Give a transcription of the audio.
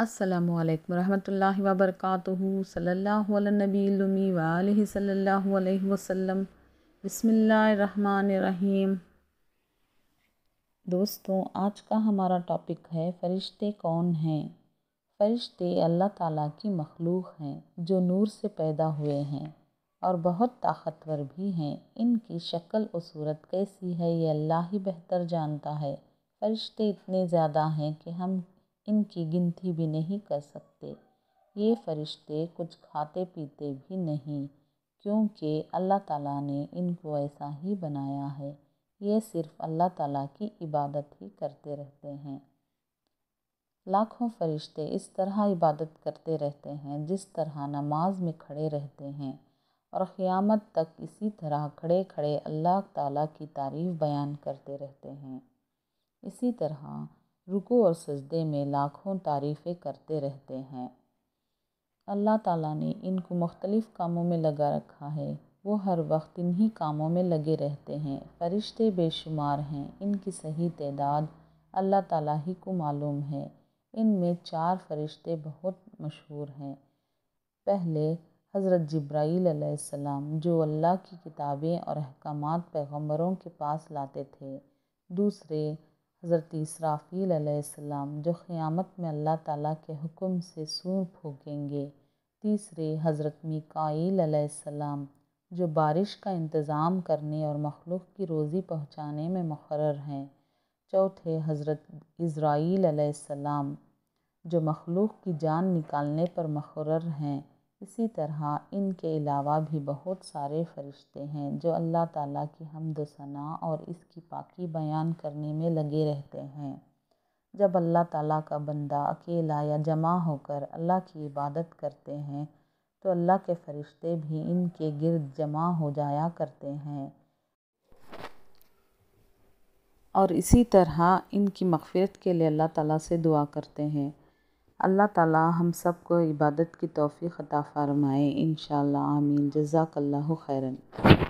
अल्लाम वरहमल वबरक सल्लाबी सल्ला वसम बसमीम दोस्तों आज का हमारा टॉपिक है फ़रिश्ते कौन हैं फ़रिश्ते अल्लाह ताला की मखलूक हैं जो नूर से पैदा हुए हैं और बहुत ताकतवर भी हैं इनकी शक्ल और सूरत कैसी है ये अल्लाह ही बेहतर जानता है फरिश्ते इतने ज़्यादा हैं कि हम इनकी गिनती भी नहीं कर सकते ये फरिश्ते कुछ खाते पीते भी नहीं क्योंकि अल्लाह ताला ने इनको ऐसा ही बनाया है ये सिर्फ अल्लाह ताला की इबादत ही करते रहते हैं लाखों फरिश्ते इस तरह इबादत करते रहते हैं जिस तरह नमाज में खड़े रहते हैं और क़यामत तक इसी तरह खड़े खड़े अल्लाह ताला की तारीफ़ बयान करते रहते हैं इसी तरह रुको और सजदे में लाखों तारीफ़ें करते रहते हैं अल्लाह ताला ने इनको मुख्तलिफ़ कामों में लगा रखा है वो हर वक्त इन्हीं कामों में लगे रहते हैं फरिश्ते बेशुमार हैं इनकी सही तदाद अल्लाह ताला ही को मालूम है इनमें चार फरिश्ते बहुत मशहूर हैं पहले हज़रत जब्राईल सलाम जो अल्लाह की किताबें और अहकाम पैगम्बरों के पास लाते थे दूसरे हज़रत इसराफ़ील जो क़्यामत में अल्लाह ताला के हुक्म से सूर फूकेंगे तीसरे हज़रत मीकाईल जो बारिश का इंतज़ाम करने और मखलूक की रोज़ी पहुँचाने में मुकर हैं चौथे हज़रत इज़राईल जो मखलूक की जान निकालने पर मुकर हैं इसी तरह इनके अलावा भी बहुत सारे फ़रिश्ते हैं जो अल्लाह ताला की हमदसना सना और इसकी पाकी बयान करने में लगे रहते हैं जब अल्लाह ताला का बंदा अकेला या जमा होकर अल्लाह की इबादत करते हैं तो अल्लाह के फ़रिश्ते भी इनके गिरद जमा हो जाया करते हैं और इसी तरह इनकी मगफ़रत के लिए अल्लाह ताला से दुआ करते हैं अल्लाह ताला हम सब को इबादत की तोफ़ी ख़ता फ़रमाए इन आमीन जजाकल्ला खैरन